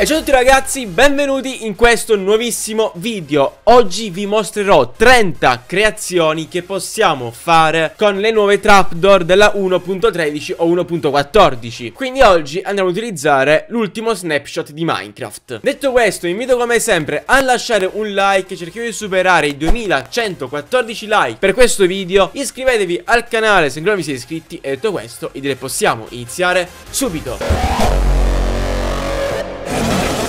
E ciao a tutti ragazzi, benvenuti in questo nuovissimo video Oggi vi mostrerò 30 creazioni che possiamo fare con le nuove trapdoor della 1.13 o 1.14 Quindi oggi andremo ad utilizzare l'ultimo snapshot di Minecraft Detto questo, vi invito come sempre a lasciare un like Cerchiamo di superare i 2114 like per questo video Iscrivetevi al canale se ancora vi siete iscritti E detto questo, io direi possiamo iniziare subito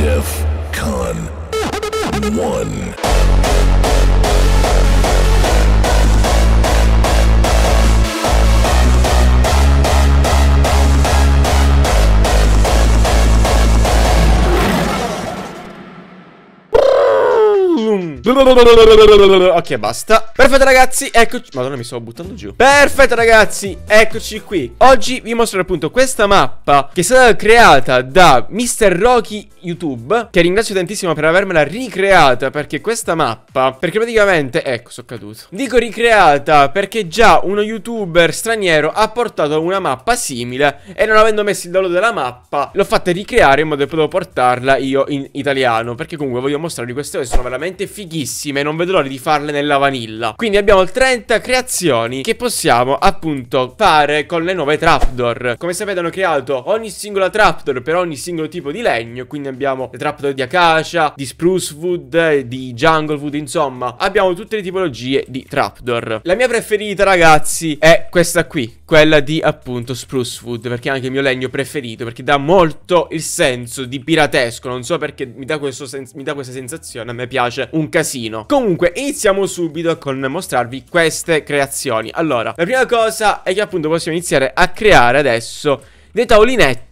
Def Con 1. Ok, basta. Perfetto, ragazzi, eccoci. Madonna, mi stavo buttando giù. Perfetto, ragazzi, eccoci qui. Oggi vi mostro appunto questa mappa che è stata creata da Mr. Rocky YouTube. Che ringrazio tantissimo per avermela ricreata. Perché questa mappa. Perché praticamente. Ecco, sono caduto. Dico ricreata perché già uno youtuber straniero ha portato una mappa simile. E non avendo messo il download della mappa, l'ho fatta ricreare in modo che potevo portarla io in italiano. Perché comunque voglio mostrarvi queste cose. Sono veramente fighi fighissime Non vedo l'ora di farle nella vanilla Quindi abbiamo 30 creazioni che possiamo appunto fare con le nuove trapdoor Come sapete hanno creato ogni singola trapdoor per ogni singolo tipo di legno Quindi abbiamo le trapdoor di acacia, di spruce wood, eh, di jungle wood Insomma abbiamo tutte le tipologie di trapdoor La mia preferita ragazzi è questa qui quella di appunto spruce wood perché è anche il mio legno preferito perché dà molto il senso di piratesco non so perché mi dà, mi dà questa sensazione a me piace un casino casino Comunque iniziamo subito con mostrarvi queste creazioni Allora la prima cosa è che appunto possiamo iniziare a creare adesso dei tavolinetti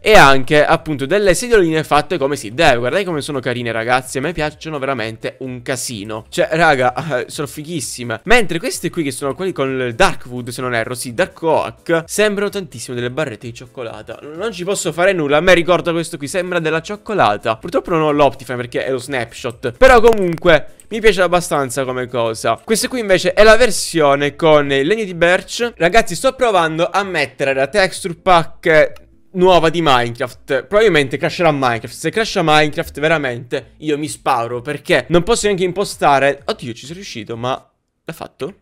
e anche appunto delle sedioline fatte come si deve. Guardate come sono carine ragazzi, a me piacciono veramente un casino. Cioè raga, sono fighissime. Mentre queste qui che sono quelli con il Darkwood se non erro, sì, Dark Oak, sembrano tantissimo delle barrette di cioccolata. Non ci posso fare nulla, a me ricordo questo qui, sembra della cioccolata. Purtroppo non ho l'Optifine perché è lo snapshot. Però comunque mi piace abbastanza come cosa. Questa qui invece è la versione con il legno di birch. Ragazzi sto provando a mettere la texture pack hack nuova di Minecraft. Probabilmente crasherà Minecraft. Se crasha Minecraft, veramente, io mi sparo. Perché non posso neanche impostare... Oddio, ci sono riuscito, ma... L'ha fatto?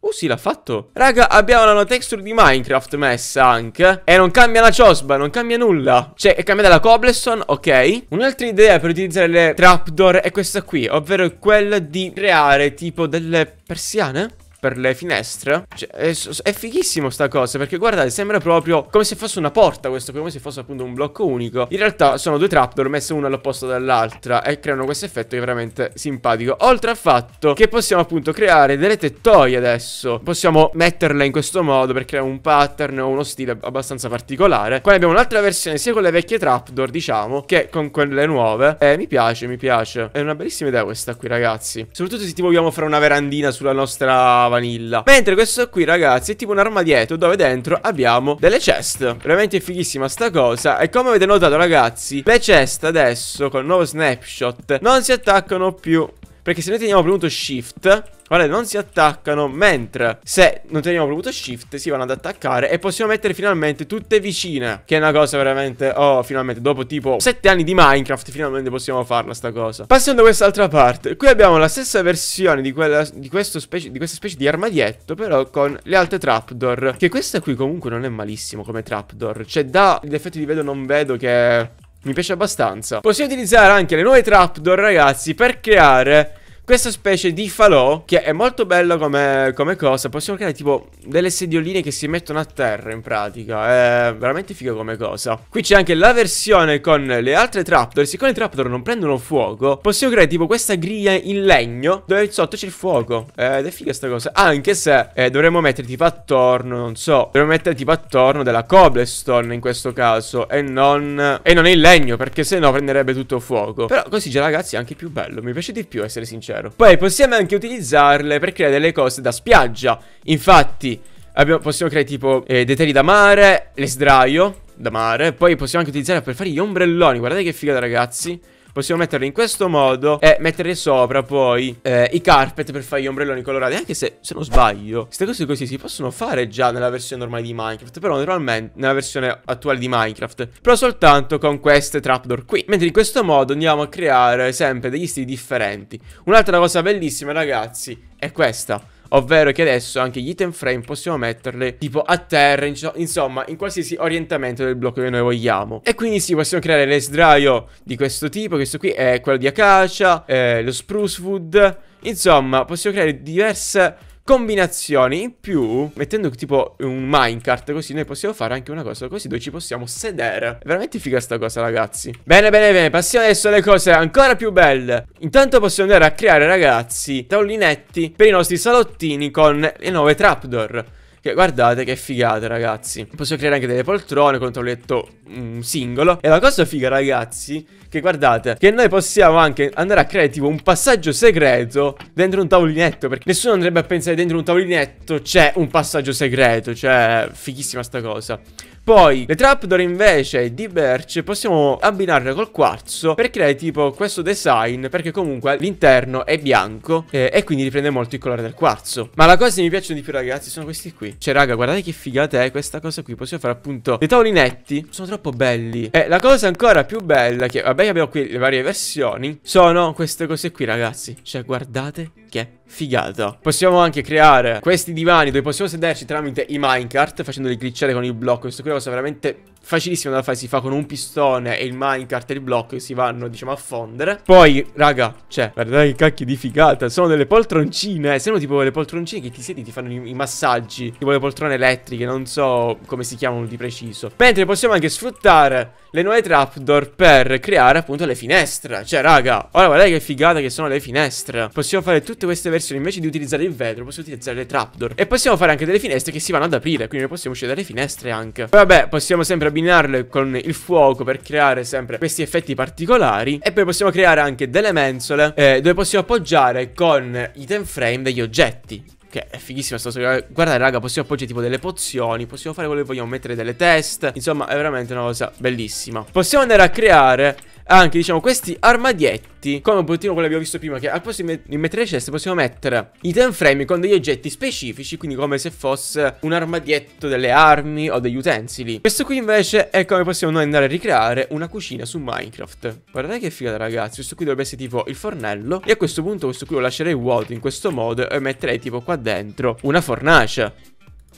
Oh sì, l'ha fatto. Raga, abbiamo la no texture di Minecraft messa anche. E non cambia la ciosba, non cambia nulla. Cioè, è cambiata la cobblestone, ok. Un'altra idea per utilizzare le trapdoor è questa qui. Ovvero quella di creare tipo delle persiane per le finestre cioè, è, è, fighissimo sta cosa Perché guardate sembra proprio come se fosse una porta questo Come se fosse appunto un blocco unico In realtà sono due trapdoor messe una all'opposto dell'altra E creano questo effetto che è veramente simpatico Oltre al fatto che possiamo appunto creare delle tettoie adesso Possiamo metterle in questo modo per creare un pattern o uno stile abbastanza particolare Poi abbiamo un'altra versione sia con le vecchie trapdoor diciamo Che con quelle nuove E eh, mi piace mi piace È una bellissima idea questa qui ragazzi Soprattutto se ti vogliamo fare una verandina sulla nostra vanilla Mentre questo qui ragazzi è tipo un armadietto dove dentro abbiamo delle chest Veramente è fighissima sta cosa E come avete notato ragazzi le chest adesso con il nuovo snapshot non si attaccano più perché se noi teniamo premuto shift Guardate non si attaccano Mentre se non teniamo premuto shift Si vanno ad attaccare E possiamo mettere finalmente tutte vicine Che è una cosa veramente Oh finalmente dopo tipo 7 anni di Minecraft Finalmente possiamo farla sta cosa Passando a quest'altra parte Qui abbiamo la stessa versione di, quella, di, specie, di questa specie di armadietto Però con le altre trapdoor Che questa qui comunque non è malissimo come trapdoor Cioè da Gli effetti di vedo non vedo che mi piace abbastanza Possiamo utilizzare anche le nuove trapdoor ragazzi per creare questa specie di falò che è molto bello come, come, cosa Possiamo creare tipo delle sedioline che si mettono a terra in pratica È veramente figa come cosa Qui c'è anche la versione con le altre trapdoor Siccome le trapdoor non prendono fuoco Possiamo creare tipo questa griglia in legno Dove sotto c'è il fuoco Ed è figa questa cosa Anche se eh, dovremmo mettere tipo attorno, non so Dovremmo mettere tipo attorno della cobblestone in questo caso E non, e non il legno perché se no prenderebbe tutto fuoco Però così già ragazzi è anche più bello Mi piace di più essere sincero sincero. Poi possiamo anche utilizzarle per creare delle cose da spiaggia. Infatti, abbiamo, possiamo creare tipo eh, dei teli da mare, le sdraio da mare. Poi possiamo anche utilizzarle per fare gli ombrelloni. Guardate che figata, ragazzi. Possiamo metterle in questo modo e mettere sopra poi eh, i carpet per fare gli ombrelloni colorati. Anche se, se non sbaglio, queste cose così si possono fare già nella versione normale di Minecraft. Però normalmente nella versione attuale di Minecraft. Però soltanto con queste trapdoor qui. Mentre in questo modo andiamo a creare sempre degli stili differenti. Un'altra cosa bellissima, ragazzi, è questa. Ovvero che adesso anche gli item frame possiamo metterle tipo a terra, insomma, in qualsiasi orientamento del blocco che noi vogliamo. E quindi sì, possiamo creare le sdraio di questo tipo, questo qui è quello di acacia, eh, lo sprucewood, insomma, possiamo creare diverse combinazioni in più mettendo tipo un minecart così noi possiamo fare anche una cosa così dove ci possiamo sedere è veramente figa sta cosa ragazzi bene bene bene passiamo adesso alle cose ancora più belle intanto possiamo andare a creare ragazzi tavolinetti per i nostri salottini con le nuove trapdoor che guardate che figata ragazzi Posso creare anche delle poltrone con un tavoletto um, mm, singolo E la cosa figa ragazzi Che guardate Che noi possiamo anche andare a creare tipo un passaggio segreto Dentro un tavolinetto Perché nessuno andrebbe a pensare dentro un tavolinetto C'è un passaggio segreto Cioè fighissima sta cosa poi le trapdoor invece di Birch possiamo abbinarle col quarzo per creare tipo questo design perché comunque l'interno è bianco eh, e quindi riprende molto il colore del quarzo. Ma la cosa che mi piacciono di più ragazzi sono questi qui. Cioè raga guardate che figata è questa cosa qui. Possiamo fare appunto dei tavolinetti. Sono troppo belli. E la cosa ancora più bella che vabbè abbiamo qui le varie versioni sono queste cose qui ragazzi. Cioè guardate che eh. figata. Possiamo anche creare questi divani dove possiamo sederci tramite i minecart facendoli glitchare con il blocco. Questa qui è una cosa veramente facilissima da fare. Si fa con un pistone e il minecart e il blocco e si vanno, diciamo, a fondere. Poi, raga, cioè, guardate che cacchio di figata. Sono delle poltroncine. Sembrano tipo le poltroncine che ti siedi ti fanno i, i massaggi. Tipo le poltrone elettriche, non so come si chiamano di preciso. Mentre possiamo anche sfruttare le nuove trapdoor per creare appunto le finestre. Cioè, raga, ora guardate che figata che sono le finestre. Possiamo fare tutte tutte queste versioni invece di utilizzare il vetro possiamo utilizzare le trapdoor E possiamo fare anche delle finestre che si vanno ad aprire Quindi noi possiamo uscire dalle finestre anche Poi vabbè possiamo sempre abbinarle con il fuoco per creare sempre questi effetti particolari E poi possiamo creare anche delle mensole eh, dove possiamo appoggiare con item frame degli oggetti che è fighissima sta Guardate, raga, possiamo appoggiare tipo delle pozioni, possiamo fare quello che vogliamo, mettere delle test. Insomma, è veramente una cosa bellissima. Possiamo andare a creare anche, diciamo, questi armadietti Come un pochettino quello che abbiamo visto prima Che al posto di, met di mettere le ceste possiamo mettere i ten frame con degli oggetti specifici Quindi come se fosse un armadietto delle armi o degli utensili Questo qui invece è come possiamo noi andare a ricreare una cucina su Minecraft Guardate che figata ragazzi Questo qui dovrebbe essere tipo il fornello E a questo punto questo qui lo lascerei vuoto in questo modo E metterei tipo qua dentro una fornace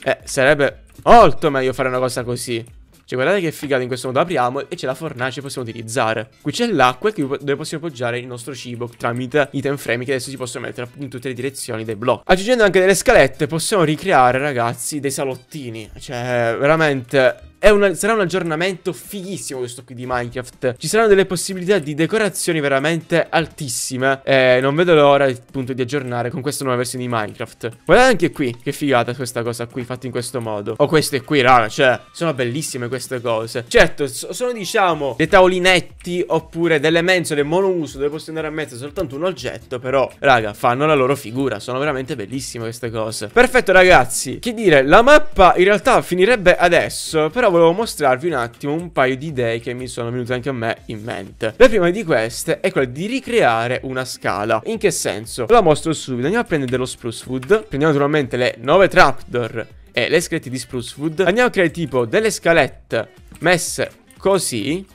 Eh, sarebbe molto meglio fare una cosa così cioè guardate che figata in questo modo apriamo e c'è la fornace che possiamo utilizzare Qui c'è l'acqua dove possiamo poggiare il nostro cibo tramite i frame che adesso si possono mettere in tutte le direzioni dei blocchi Aggiungendo anche delle scalette possiamo ricreare ragazzi dei salottini Cioè veramente una, sarà un aggiornamento fighissimo questo qui di Minecraft. Ci saranno delle possibilità di decorazioni veramente altissime. E non vedo l'ora appunto di aggiornare con questa nuova versione di Minecraft. Guardate anche qui, che figata questa cosa qui, fatta in questo modo. O oh, queste qui, raga, cioè, sono bellissime queste cose. Certo, sono diciamo dei tavolinetti oppure delle mensole monouso dove posso andare a mezzo soltanto un oggetto, però, raga, fanno la loro figura. Sono veramente bellissime queste cose. Perfetto, ragazzi. Che dire, la mappa in realtà finirebbe adesso, però però volevo mostrarvi un attimo un paio di idee che mi sono venute anche a me in mente. La prima di queste è quella di ricreare una scala. In che senso? Ve la mostro subito. Andiamo a prendere dello spruce food. Prendiamo naturalmente le 9 trapdoor e le scalette di spruce food. Andiamo a creare tipo delle scalette messe così.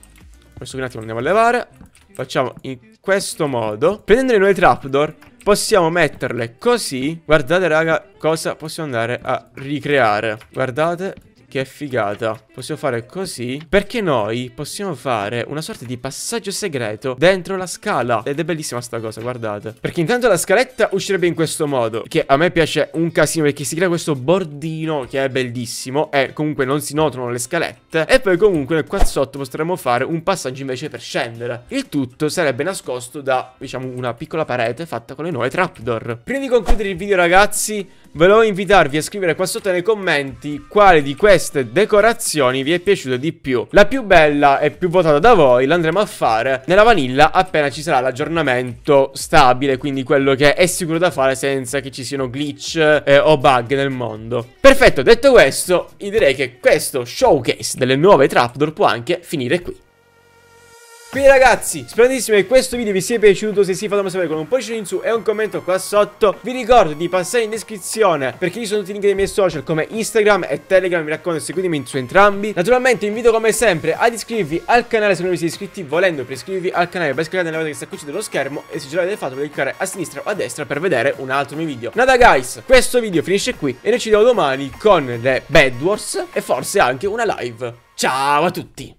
Questo un attimo andiamo a levare. Facciamo in questo modo. Prendendo le nuove trapdoor possiamo metterle così. Guardate raga cosa possiamo andare a ricreare. Guardate che figata Possiamo fare così Perché noi possiamo fare una sorta di passaggio segreto dentro la scala Ed è bellissima sta cosa, guardate Perché intanto la scaletta uscirebbe in questo modo Che a me piace un casino perché si crea questo bordino che è bellissimo E comunque non si notano le scalette E poi comunque qua sotto potremmo fare un passaggio invece per scendere Il tutto sarebbe nascosto da, diciamo, una piccola parete fatta con le nuove trapdoor Prima di concludere il video ragazzi Volevo invitarvi a scrivere qua sotto nei commenti quale di questi queste decorazioni vi è piaciuta di più. La più bella e più votata da voi l'andremo a fare nella vanilla appena ci sarà l'aggiornamento stabile, quindi quello che è sicuro da fare senza che ci siano glitch eh, o bug nel mondo. Perfetto, detto questo, io direi che questo showcase delle nuove Trapdoor può anche finire qui. Quindi ragazzi, sperandissimo che questo video vi sia piaciuto, se sì fatemelo sapere con un pollice in su e un commento qua sotto. Vi ricordo di passare in descrizione perché ci sono tutti i link dei miei social come Instagram e Telegram, mi raccomando seguitemi su entrambi. Naturalmente invito come sempre ad iscrivervi al canale se non vi siete iscritti, volendo per iscrivervi al canale, per scaricare nella volta che sta qui sotto schermo e se ce l'avete fatto potete cliccare a sinistra o a destra per vedere un altro mio video. Nada guys, questo video finisce qui e noi ci vediamo domani con le Bad Wars e forse anche una live. Ciao a tutti!